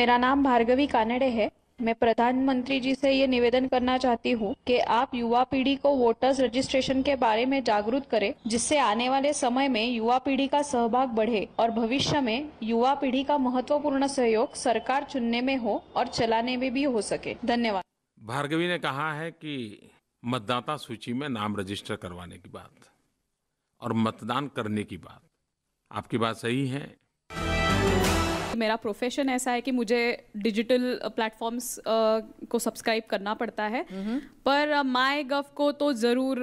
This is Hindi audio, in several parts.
मेरा नाम भार्गवी कानड़े है मैं प्रधानमंत्री जी से ये निवेदन करना चाहती हूँ कि आप युवा पीढ़ी को वोटर्स रजिस्ट्रेशन के बारे में जागरूक करें जिससे आने वाले समय में युवा पीढ़ी का सहभाग बढ़े और भविष्य में युवा पीढ़ी का महत्वपूर्ण सहयोग सरकार चुनने में हो और चलाने में भी हो सके धन्यवाद भार्गवी ने कहा है कि मतदाता सूची में नाम रजिस्टर करवाने की बात और मतदान करने की बात आपकी बात सही है मेरा प्रोफेशन ऐसा है कि मुझे डिजिटल प्लेटफॉर्म्स uh, uh, को सब्सक्राइब करना पड़ता है पर माई uh, गव को तो ज़रूर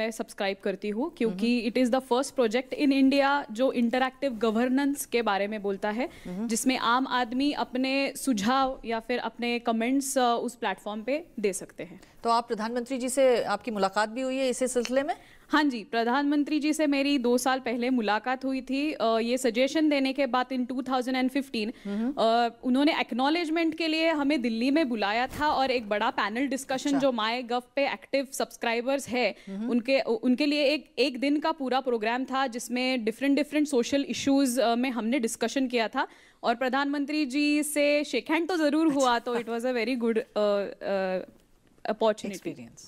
मैं सब्सक्राइब करती हूँ क्योंकि it is the first project in India जो इंटरक्टिव गवर्नेंस के बारे में बोलता है जिसमें आम आदमी अपने सुझाव या फिर अपने कमेंट्स उस प्लेटफॉर्म पे दे सकते हैं तो आप प्रधानमंत्री जी से आपकी मुलाकात भी हुई है इसी सिलसिले में हाँ जी प्रधानमंत्री जी से मेरी दो साल पहले मुलाकात हुई थी ये सजेशन देने के बाद इन 2015 उन्होंने एक्नॉलेजमेंट के लिए हमें दिल्ली में बुलाया था और एक बड़ा पैनल डिस्कशन अच्छा। जो माई गव पे एक्टिव सब्सक्राइबर्स है उनके उनके लिए एक एक दिन का पूरा प्रोग्राम था जिसमें डिफरेंट डिफरेंट सोशल इश्यूज में हमने डिस्कशन किया था और प्रधानमंत्री जी से शेख हैंड तो जरूर हुआ अच्छा। तो it was a very good opportunity experience